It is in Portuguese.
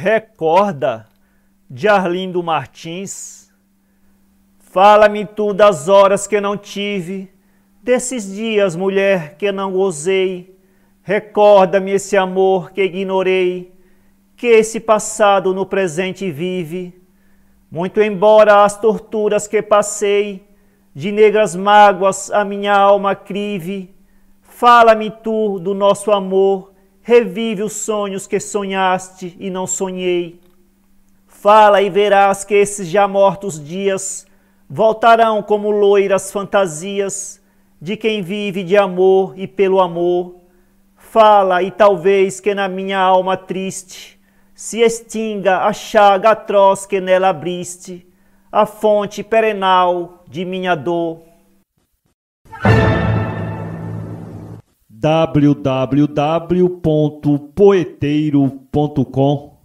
Recorda de Arlindo Martins. Fala-me tu das horas que não tive, desses dias, mulher, que não gozei. Recorda-me esse amor que ignorei, que esse passado no presente vive. Muito embora as torturas que passei, de negras mágoas a minha alma crive, fala-me tu do nosso amor revive os sonhos que sonhaste e não sonhei. Fala e verás que esses já mortos dias voltarão como loiras fantasias de quem vive de amor e pelo amor. Fala e talvez que na minha alma triste se extinga a chaga atroz que nela abriste, a fonte perenal de minha dor. www.poeteiro.com